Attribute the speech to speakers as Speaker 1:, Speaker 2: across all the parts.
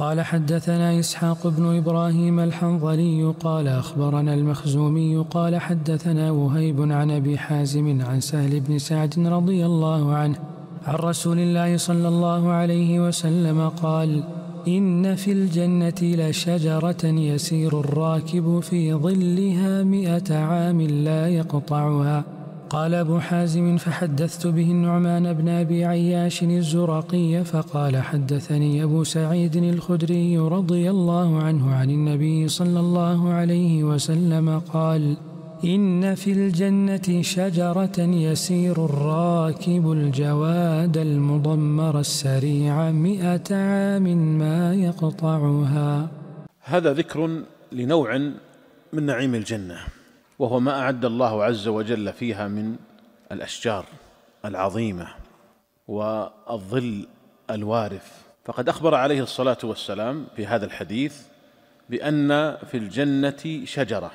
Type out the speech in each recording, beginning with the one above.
Speaker 1: قال حدثنا إسحاق بن إبراهيم الحنظلي قال أخبرنا المخزومي قال حدثنا وهيب عن أبي حازم عن سهل بن سعد رضي الله عنه عن رسول الله صلى الله عليه وسلم قال إن في الجنة لشجرة يسير الراكب في ظلها مئة عام لا يقطعها قال أبو حازم فحدثت به النعمان بن أبي عياش الزرقي فقال حدثني أبو سعيد الخدري رضي الله عنه عن النبي صلى الله عليه وسلم قال إن في الجنة شجرة يسير الراكب الجواد المضمر السريع مئة عام ما يقطعها
Speaker 2: هذا ذكر لنوع من نعيم الجنه وهو ما اعد الله عز وجل فيها من الاشجار العظيمه والظل الوارف فقد اخبر عليه الصلاه والسلام في هذا الحديث بان في الجنه شجره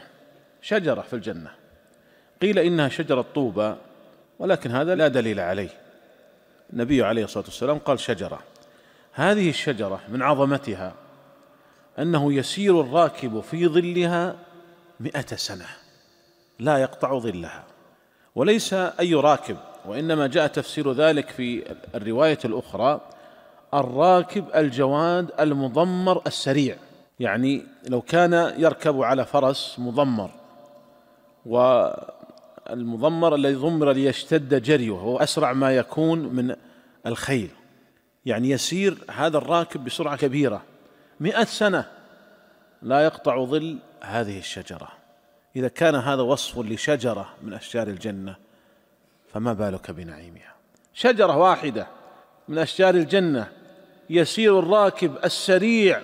Speaker 2: شجره في الجنه قيل انها شجره طوبى ولكن هذا لا دليل عليه النبي عليه الصلاه والسلام قال شجره هذه الشجره من عظمتها انه يسير الراكب في ظلها مئة سنه لا يقطع ظلها وليس أي راكب وإنما جاء تفسير ذلك في الرواية الأخرى الراكب الجواد المضمر السريع يعني لو كان يركب على فرس مضمر والمضمر الذي ضمر ليشتد جريه هو أسرع ما يكون من الخيل يعني يسير هذا الراكب بسرعة كبيرة مئة سنة لا يقطع ظل هذه الشجره إذا كان هذا وصف لشجرة من أشجار الجنة فما بالك بنعيمها شجرة واحدة من أشجار الجنة يسير الراكب السريع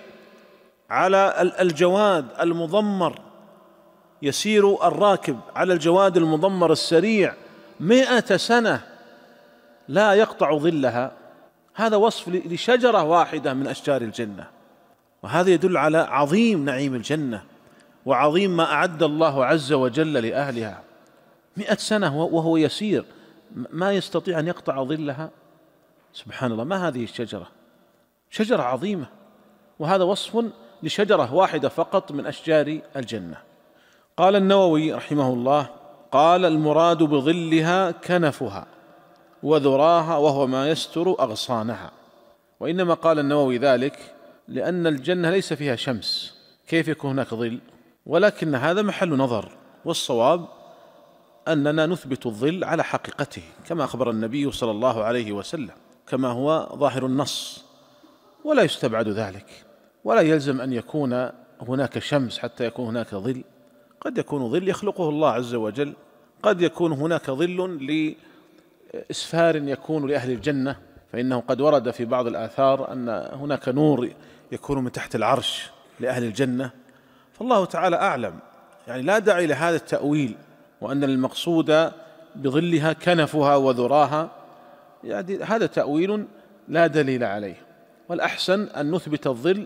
Speaker 2: على الجواد المضمر يسير الراكب على الجواد المضمر السريع مئة سنة لا يقطع ظلها هذا وصف لشجرة واحدة من أشجار الجنة وهذا يدل على عظيم نعيم الجنة وعظيم ما أعد الله عز وجل لأهلها مئة سنة وهو يسير ما يستطيع أن يقطع ظلها سبحان الله ما هذه الشجرة شجرة عظيمة وهذا وصف لشجرة واحدة فقط من أشجار الجنة قال النووي رحمه الله قال المراد بظلها كنفها وذراها وهو ما يستر أغصانها وإنما قال النووي ذلك لأن الجنة ليس فيها شمس كيف يكون هناك ظل ولكن هذا محل نظر والصواب اننا نثبت الظل على حقيقته كما اخبر النبي صلى الله عليه وسلم كما هو ظاهر النص ولا يستبعد ذلك ولا يلزم ان يكون هناك شمس حتى يكون هناك ظل قد يكون ظل يخلقه الله عز وجل قد يكون هناك ظل لاسفار يكون لاهل الجنه فانه قد ورد في بعض الاثار ان هناك نور يكون من تحت العرش لاهل الجنه والله تعالى اعلم يعني لا داعي لهذا التاويل وان المقصود بظلها كنفها وذراها يعني هذا تاويل لا دليل عليه والاحسن ان نثبت الظل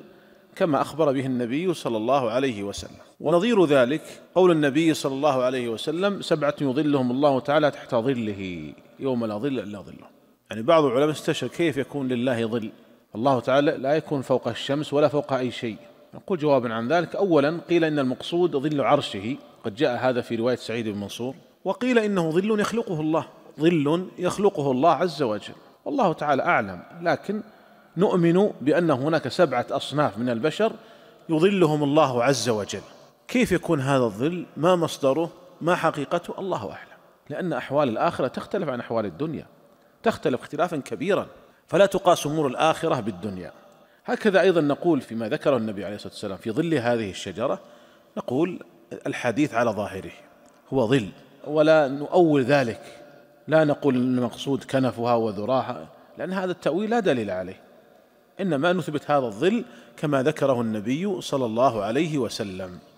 Speaker 2: كما اخبر به النبي صلى الله عليه وسلم ونظير ذلك قول النبي صلى الله عليه وسلم سبعه يظلهم الله تعالى تحت ظله يوم لا ظل الا ظله يعني بعض العلماء استشهد كيف يكون لله ظل الله تعالى لا يكون فوق الشمس ولا فوق اي شيء نقول جوابا عن ذلك أولا قيل إن المقصود ظل عرشه قد جاء هذا في رواية سعيد بن منصور وقيل إنه ظل يخلقه الله ظل يخلقه الله عز وجل والله تعالى أعلم لكن نؤمن بأن هناك سبعة أصناف من البشر يظلهم الله عز وجل كيف يكون هذا الظل ما مصدره ما حقيقته الله أعلم لأن أحوال الآخرة تختلف عن أحوال الدنيا تختلف اختلافا كبيرا فلا تقاس أمور الآخرة بالدنيا هكذا ايضا نقول فيما ذكره النبي عليه الصلاه والسلام في ظل هذه الشجره نقول الحديث على ظاهره هو ظل ولا نؤول ذلك لا نقول المقصود كنفها وذراها لان هذا التاويل لا دليل عليه انما نثبت هذا الظل
Speaker 1: كما ذكره النبي صلى الله عليه وسلم